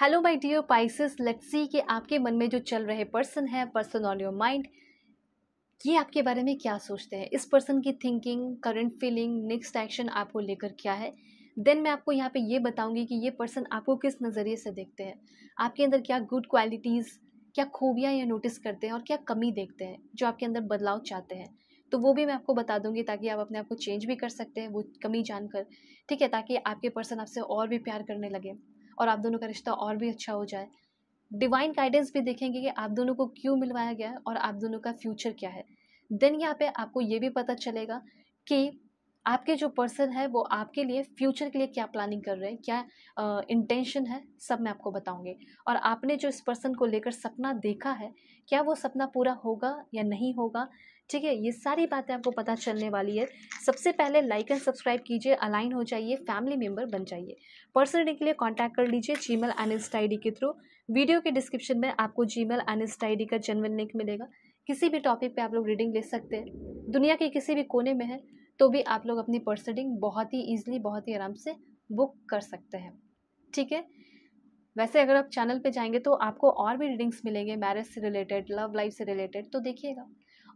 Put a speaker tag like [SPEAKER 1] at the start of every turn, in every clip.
[SPEAKER 1] Hello my dear Pisces let's see कि आपके मन में जो चल रहे पर्सन हैं पर्सन ऑन योर माइंड ये आपके बारे में क्या सोचते हैं इस पर्सन की thinking current feeling next action आपको लेकर क्या है देन मैं आपको यहाँ पे ये बताऊँगी कि ये पर्सन आपको किस नज़रिए से देखते हैं आपके अंदर क्या गुड क्वालिटीज़ क्या खूबियाँ ये नोटिस करते हैं और क्या कमी देखते हैं जो आपके अंदर बदलाव चाहते हैं तो वो भी मैं आपको बता दूंगी ताकि आप अपने आप को चेंज भी कर सकते हैं वो कमी जानकर ठीक है ताकि आपके पर्सन आपसे और भी प्यार करने लगे और आप दोनों का रिश्ता और भी अच्छा हो जाए डिवाइन गाइडेंस भी देखेंगे कि आप दोनों को क्यों मिलवाया गया है और आप दोनों का फ्यूचर क्या है देन यहाँ पे आपको ये भी पता चलेगा कि आपके जो पर्सन है वो आपके लिए फ्यूचर के लिए क्या प्लानिंग कर रहे हैं क्या इंटेंशन है सब मैं आपको बताऊंगी और आपने जो इस पर्सन को लेकर सपना देखा है क्या वो सपना पूरा होगा या नहीं होगा ठीक है ये सारी बातें आपको पता चलने वाली है सबसे पहले लाइक एंड सब्सक्राइब कीजिए अलाइन हो जाइए फैमिली मेंबर बन जाइए पर्सनली के लिए कॉन्टैक्ट कर लीजिए जी मेल अनिस्ट आई के थ्रू वीडियो के डिस्क्रिप्शन में आपको जी मेल अनिस्ट आई का जनरल लिंक मिलेगा किसी भी टॉपिक पे आप लोग रीडिंग ले सकते हैं दुनिया के किसी भी कोने में है तो भी आप लोग अपनी पर्सनिंग बहुत ही ईजिली बहुत ही आराम से बुक कर सकते हैं ठीक है वैसे अगर आप चैनल पे जाएंगे तो आपको और भी रीडिंग्स मिलेंगे मैरिज से रिलेटेड लव लाइफ से रिलेटेड तो देखिएगा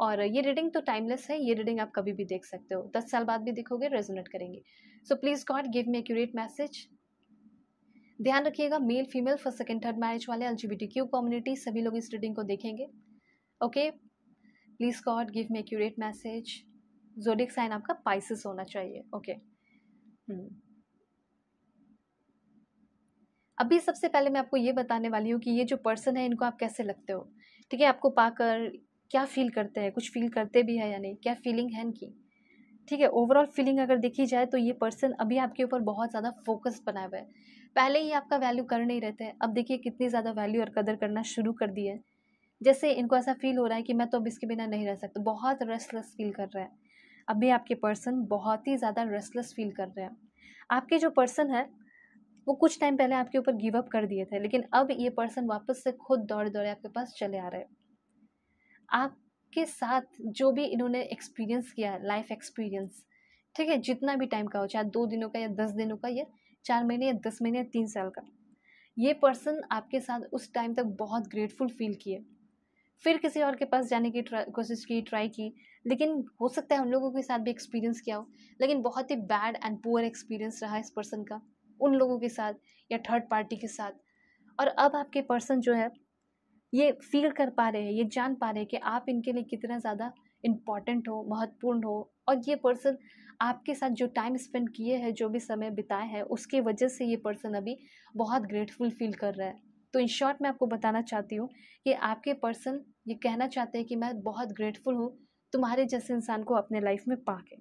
[SPEAKER 1] और ये रीडिंग तो टाइमलेस है ये रीडिंग आप कभी भी देख सकते हो दस साल बाद भी देखोगे रेजोनेट करेंगे so please God give me accurate message ध्यान रखिएगा male female first second third marriage वाले एल क्यू कम्युनिटी सभी लोग इस रीडिंग को देखेंगे okay please God give me accurate message zodiac sign आपका पाइसिस होना चाहिए ओके okay. hmm. अभी सबसे पहले मैं आपको ये बताने वाली हूँ कि ये जो पर्सन है इनको आप कैसे लगते हो ठीक है आपको पाकर क्या फील करते हैं कुछ फील करते भी है या नहीं क्या फीलिंग है इनकी ठीक है ओवरऑल फीलिंग अगर देखी जाए तो ये पर्सन अभी आपके ऊपर बहुत ज़्यादा फोकस बनाए हुआ है पहले ही आपका वैल्यू कर नहीं रहते हैं अब देखिए कितनी ज़्यादा वैल्यू और कदर करना शुरू कर दिए जैसे इनको ऐसा फील हो रहा है कि मैं तो अब इसके बिना नहीं रह सकता बहुत रेस्टलेस फील कर रहा है अभी आपके पर्सन बहुत ही ज़्यादा रेस्टलेस फील कर रहे हैं आपके जो पर्सन है वो कुछ टाइम पहले आपके ऊपर गिव अप कर दिए थे लेकिन अब ये पर्सन वापस से खुद दौड़े दौड़े आपके पास चले आ रहे हैं आपके साथ जो भी इन्होंने एक्सपीरियंस किया लाइफ एक्सपीरियंस ठीक है जितना भी टाइम का हो चाहे दो दिनों का या दस दिनों का या चार महीने या दस महीने या तीन साल का ये पर्सन आपके साथ उस टाइम तक बहुत ग्रेटफुल फील किए फिर किसी और के पास जाने की कोशिश की ट्राई की लेकिन हो सकता है हम लोगों के साथ भी एक्सपीरियंस किया हो लेकिन बहुत ही बैड एंड पुअर एक्सपीरियंस रहा इस पर्सन का उन लोगों के साथ या थर्ड पार्टी के साथ और अब आपके पर्सन जो है ये फील कर पा रहे हैं ये जान पा रहे हैं कि आप इनके लिए कितना ज़्यादा इम्पॉर्टेंट हो महत्वपूर्ण हो और ये पर्सन आपके साथ जो टाइम स्पेंड किए हैं जो भी समय बिताए हैं उसके वजह से ये पर्सन अभी बहुत ग्रेटफुल फील कर रहा है तो इन शॉर्ट मैं आपको बताना चाहती हूँ कि आपके पर्सन ये कहना चाहते हैं कि मैं बहुत ग्रेटफुल हूँ तुम्हारे जैसे इंसान को अपने लाइफ में पा के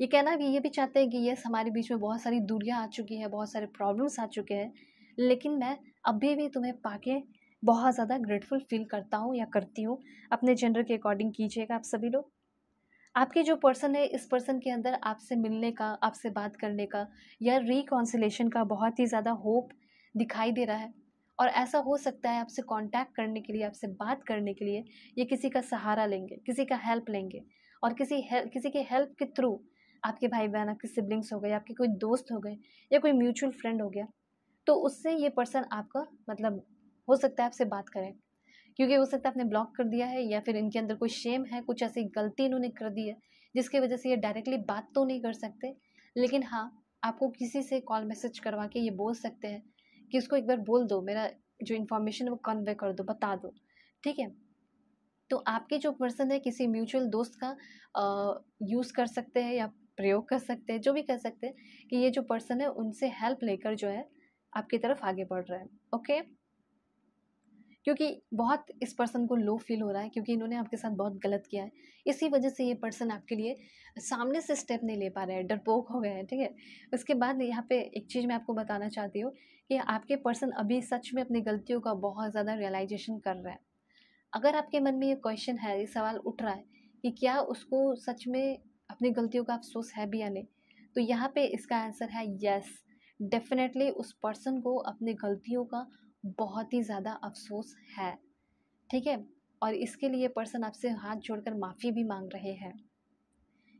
[SPEAKER 1] ये कहना भी ये भी चाहते हैं कि यस हमारे बीच में बहुत सारी दूरियाँ आ चुकी हैं बहुत सारे प्रॉब्लम्स आ चुके हैं लेकिन मैं अभी भी तुम्हें पाके बहुत ज़्यादा ग्रेटफुल फील करता हूँ या करती हूँ अपने जेंडर के अकॉर्डिंग कीजिएगा आप सभी लोग आपके जो पर्सन है इस पर्सन के अंदर आपसे मिलने का आपसे बात करने का या रिकॉन्सिलेशन का बहुत ही ज़्यादा होप दिखाई दे रहा है और ऐसा हो सकता है आपसे कांटेक्ट करने के लिए आपसे बात करने के लिए ये किसी का सहारा लेंगे किसी का हेल्प लेंगे और किसी हेल्प किसी के हेल्प के थ्रू आपके भाई बहन आपके सिबलिंग्स हो गए आपके कोई दोस्त हो गए या कोई म्यूचुअल फ्रेंड हो गया तो उससे ये पर्सन आपका मतलब हो सकता है आपसे बात करें क्योंकि हो सकता है आपने ब्लॉक कर दिया है या फिर इनके अंदर कोई शेम है कुछ ऐसी गलती इन्होंने कर दी है जिसकी वजह से ये डायरेक्टली बात तो नहीं कर सकते लेकिन हाँ आपको किसी से कॉल मैसेज करवा के ये बोल सकते हैं कि उसको एक बार बोल दो मेरा जो इन्फॉर्मेशन है वो कन्वे कर दो बता दो ठीक है तो आपके जो पर्सन है किसी म्यूचुअल दोस्त का यूज़ कर सकते हैं या प्रयोग कर सकते हैं जो भी कर सकते हैं कि ये जो पर्सन है उनसे हेल्प लेकर जो है आपकी तरफ आगे बढ़ रहा है ओके क्योंकि बहुत इस पर्सन को लो फील हो रहा है क्योंकि इन्होंने आपके साथ बहुत गलत किया है इसी वजह से ये पर्सन आपके लिए सामने से स्टेप नहीं ले पा रहे हैं डरपोक हो गए हैं ठीक है उसके बाद यहाँ पे एक चीज़ मैं आपको बताना चाहती हूँ कि आपके पर्सन अभी सच में अपनी गलतियों का बहुत ज़्यादा रियलाइजेशन कर रहे हैं अगर आपके मन में ये क्वेश्चन है ये सवाल उठ रहा है कि क्या उसको सच में अपनी गलतियों का अफसोस है भी या नहीं तो यहाँ पे इसका आंसर है यस डेफिनेटली उस पर्सन को अपनी गलतियों का बहुत ही ज़्यादा अफसोस है ठीक है और इसके लिए पर्सन आपसे हाथ जोड़कर माफ़ी भी मांग रहे हैं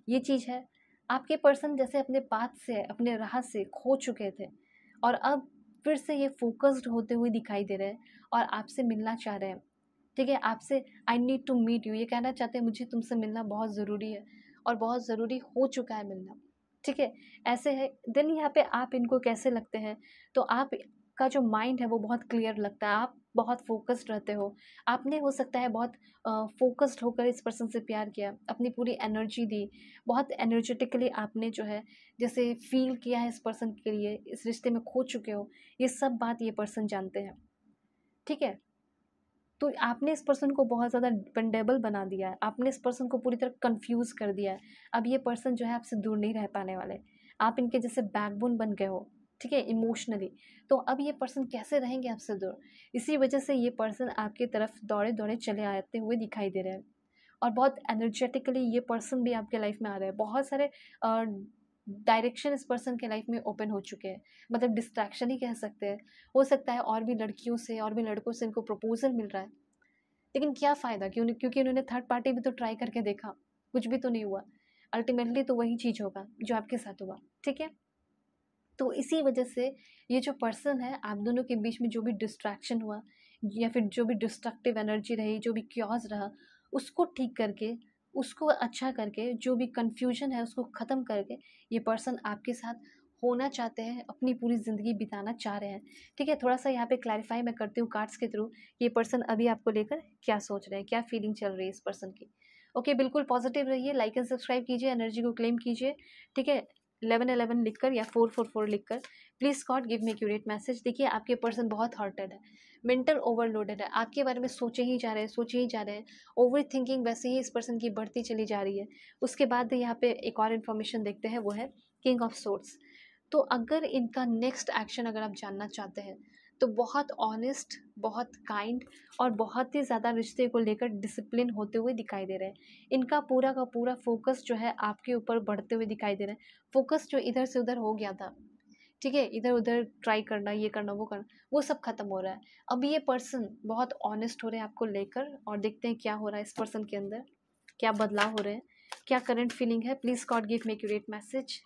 [SPEAKER 1] ये चीज़ है आपके पर्सन जैसे अपने पाथ से अपने राह से खो चुके थे और अब फिर से ये फोकस्ड होते हुए दिखाई दे रहे हैं और आपसे मिलना चाह रहे हैं ठीक है आपसे I need to meet you ये कहना चाहते हैं मुझे तुमसे मिलना बहुत ज़रूरी है और बहुत ज़रूरी हो चुका है मिलना ठीक है ऐसे है देन यहाँ पे आप इनको कैसे लगते हैं तो आप का जो माइंड है वो बहुत क्लियर लगता है आप बहुत फोकस्ड रहते हो आपने हो सकता है बहुत फोकस्ड होकर इस पर्सन से प्यार किया अपनी पूरी एनर्जी दी बहुत एनर्जेटिकली आपने जो है जैसे फील किया है इस पर्सन के लिए इस रिश्ते में खो चुके हो ये सब बात ये पर्सन जानते हैं ठीक है तो आपने इस पर्सन को बहुत ज़्यादा डिपेंडेबल बना दिया है आपने इस पर्सन को पूरी तरह कन्फ्यूज़ कर दिया है अब ये पर्सन जो है आपसे दूर नहीं रह पाने वाले आप इनके जैसे बैकबोन बन गए हो ठीक है इमोशनली तो अब ये पर्सन कैसे रहेंगे आपसे दूर इसी वजह से ये पर्सन आपकी तरफ दौड़े दौड़े चले आते हुए दिखाई दे रहे हैं और बहुत एनर्जेटिकली ये पर्सन भी आपके लाइफ में आ रहे हैं बहुत सारे डायरेक्शन इस पर्सन के लाइफ में ओपन हो चुके हैं मतलब डिस्ट्रैक्शन ही कह सकते हैं हो सकता है और भी लड़कियों से और भी लड़कों से इनको प्रपोजल मिल रहा है लेकिन क्या फ़ायदा क्यों क्योंकि उन्होंने थर्ड पार्टी भी तो ट्राई करके देखा कुछ भी तो नहीं हुआ अल्टीमेटली तो वही चीज़ होगा जो आपके साथ हुआ ठीक है तो इसी वजह से ये जो पर्सन है आप दोनों के बीच में जो भी डिस्ट्रैक्शन हुआ या फिर जो भी डिस्ट्रक्टिव एनर्जी रही जो भी क्योज रहा उसको ठीक करके उसको अच्छा करके जो भी कन्फ्यूजन है उसको ख़त्म करके ये पर्सन आपके साथ होना चाहते हैं अपनी पूरी ज़िंदगी बिताना चाह रहे हैं ठीक है थोड़ा सा यहाँ पे क्लैरिफाई मैं करती हूँ कार्ड्स के थ्रू ये पर्सन अभी आपको लेकर क्या सोच रहे हैं क्या फीलिंग चल रही है इस पर्सन की ओके बिल्कुल पॉजिटिव रहिए लाइक एंड सब्सक्राइब कीजिए एनर्जी को क्लेम कीजिए ठीक है एलेवन एलेवन लिख कर या फोर फोर फोर लिख कर please God give me accurate message देखिए आपके पर्सन बहुत हॉटेड है मेंटल ओवरलोडेड है आपके बारे में सोचे ही जा रहे हैं सोचे ही जा रहे हैं ओवर थिंकिंग वैसे ही इस पर्सन की बढ़ती चली जा रही है उसके बाद यहाँ पे एक और इन्फॉर्मेशन देखते हैं वो है किंग ऑफ सोर्ट्स तो अगर इनका नेक्स्ट एक्शन अगर आप जानना चाहते हैं तो बहुत ऑनेस्ट बहुत काइंड और बहुत ही ज़्यादा रिश्ते को लेकर डिसिप्लिन होते हुए दिखाई दे रहे हैं इनका पूरा का पूरा फोकस जो है आपके ऊपर बढ़ते हुए दिखाई दे रहे हैं फोकस जो इधर से उधर हो गया था ठीक है इधर उधर ट्राई करना ये करना वो करना वो सब खत्म हो रहा है अब ये पर्सन बहुत ऑनेस्ट हो रहे हैं आपको लेकर और देखते हैं क्या हो रहा है इस पर्सन के अंदर क्या बदलाव हो रहे हैं क्या करंट फीलिंग है please God give me rate message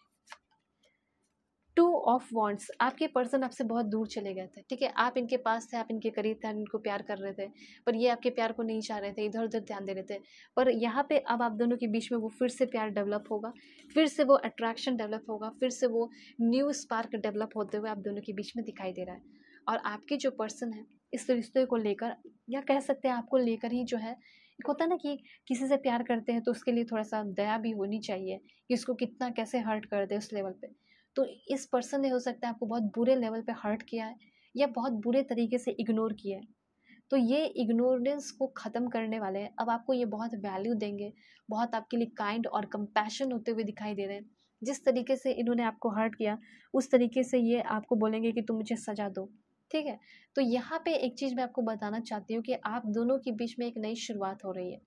[SPEAKER 1] two of wands आपके पर्सन आपसे बहुत दूर चले गए थे ठीक है आप इनके पास थे आप इनके करीब थे इनको प्यार कर रहे थे पर ये आपके प्यार को नहीं चाह रहे थे इधर उधर ध्यान दे रहे थे पर यहाँ पे अब आप दोनों के बीच में वो फिर से प्यार डेवलप होगा फिर से वो अट्रैक्शन डेवलप होगा फिर से वो न्यू स्पार्क डेवलप होते हुए आप दोनों के बीच में दिखाई दे रहा है और आपके जो पर्सन है इस रिश्ते को लेकर या कह सकते हैं आपको लेकर ही जो है एक होता है ना कि किसी से प्यार करते हैं तो उसके लिए थोड़ा सा दया भी होनी चाहिए कि उसको कितना कैसे हर्ट कर दे उस लेवल पर तो इस पर्सन ने हो सकता है आपको बहुत बुरे लेवल पे हर्ट किया है या बहुत बुरे तरीके से इग्नोर किया है तो ये इग्नोरेंस को ख़त्म करने वाले हैं अब आपको ये बहुत वैल्यू देंगे बहुत आपके लिए काइंड और कंपैशन होते हुए दिखाई दे रहे हैं जिस तरीके से इन्होंने आपको हर्ट किया उस तरीके से ये आपको बोलेंगे कि तुम मुझे सजा दो ठीक है तो यहाँ पे एक चीज़ मैं आपको बताना चाहती हूँ कि आप दोनों के बीच में एक नई शुरुआत हो रही है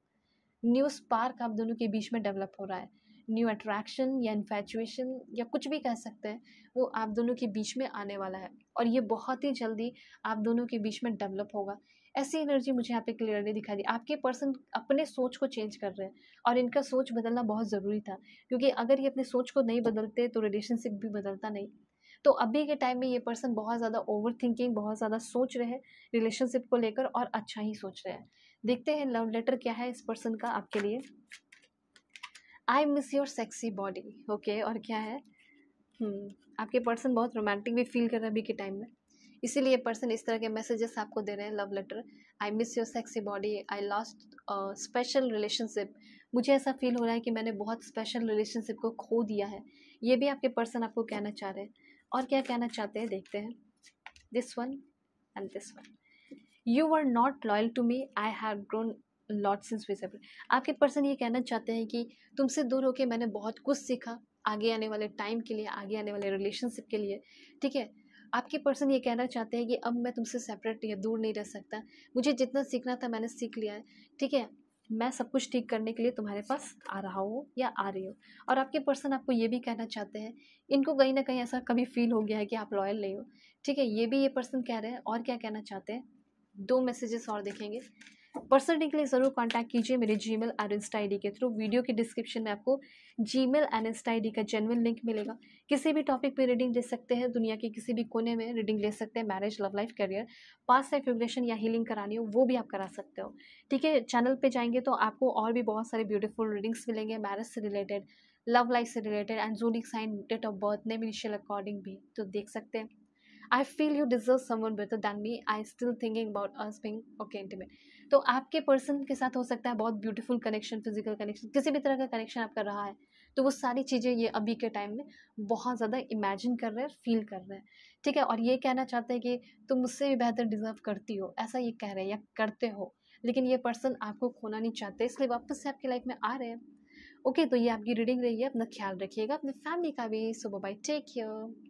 [SPEAKER 1] न्यू स्पार्क आप दोनों के बीच में डेवलप हो रहा है न्यू अट्रैक्शन या इन्फेचुएशन या कुछ भी कह सकते हैं वो आप दोनों के बीच में आने वाला है और ये बहुत ही जल्दी आप दोनों के बीच में डेवलप होगा ऐसी एनर्जी मुझे यहाँ पे क्लियरली दिखाई दी आपके पर्सन अपने सोच को चेंज कर रहे हैं और इनका सोच बदलना बहुत ज़रूरी था क्योंकि अगर ये अपने सोच को नहीं बदलते तो रिलेशनशिप भी बदलता नहीं तो अभी के टाइम में ये पर्सन बहुत ज़्यादा ओवर थिंकिंग बहुत ज़्यादा सोच रहे हैं रिलेशनशिप को लेकर और अच्छा ही सोच रहे हैं देखते हैं लव लेटर क्या है इस पर्सन का आपके लिए I miss your sexy body okay और क्या है हम्म, आपके पर्सन बहुत रोमांटिक भी फील कर रहे हैं अभी के टाइम में इसीलिए पर्सन इस तरह के मैसेजेस आपको दे रहे हैं love letter I miss your sexy body I lost special relationship मुझे ऐसा फील हो रहा है कि मैंने बहुत स्पेशल रिलेशनशिप को खो दिया है ये भी आपके पर्सन आपको कहना चाह रहे हैं और क्या कहना चाहते हैं देखते हैं this one and this one you are not loyal to me I have grown lot since we separate आपके पर्सन ये कहना चाहते हैं कि तुमसे दूर होके मैंने बहुत कुछ सीखा आगे आने वाले टाइम के लिए आगे आने वाले रिलेशनशिप के लिए ठीक है आपके पर्सन ये कहना चाहते हैं कि अब मैं तुमसे सेपरेट या दूर नहीं रह सकता मुझे जितना सीखना था मैंने सीख लिया है ठीक है मैं सब कुछ ठीक करने के लिए तुम्हारे पास आ रहा हूँ या आ रही हो और आपके पर्सन आपको ये भी कहना चाहते हैं इनको कहीं ना कहीं ऐसा कभी फील हो गया है कि आप लॉयल नहीं हो ठीक है ये भी ये पर्सन कह रहे हैं और क्या कहना चाहते हैं दो मैसेजेस और देखेंगे पर्सनली के लिए ज़रूर कांटेक्ट कीजिए मेरे जी मेल और इंस्टा आई के थ्रू वीडियो के डिस्क्रिप्शन में आपको Gmail and Insta I का जेनविन लिंक मिलेगा किसी भी टॉपिक पे रीडिंग ले सकते हैं दुनिया के किसी भी कोने में रीडिंग ले सकते हैं marriage love life career past life regression या हीलिंग करानी हो वो भी आप करा सकते हो ठीक है चैनल पर जाएंगे तो आपको और भी बहुत सारे ब्यूटीफुल रीडिंग्स मिलेंगे मैरिज से रिलेटेड लव लाइफ से related and zodiac sign date of birth name initial according भी तो देख सकते हैं I feel you deserve someone better than me I still thinking about us being okay intimate तो आपके पर्सन के साथ हो सकता है बहुत ब्यूटीफुल कनेक्शन फिजिकल कनेक्शन किसी भी तरह का कनेक्शन आपका रहा है तो वो सारी चीज़ें ये अभी के टाइम में बहुत ज़्यादा इमेजिन कर रहे हैं फील कर रहे हैं ठीक है और ये कहना चाहते हैं कि तुम मुझसे भी बेहतर डिज़र्व करती हो ऐसा ये कह रहे हैं या करते हो लेकिन ये पर्सन आपको खोना नहीं चाहते इसलिए वापस से आपकी लाइफ में आ रहे हैं ओके तो ये आपकी रीडिंग रही है अपना ख्याल रखिएगा अपनी फैमिली का भी सुबह बाई टेक केयर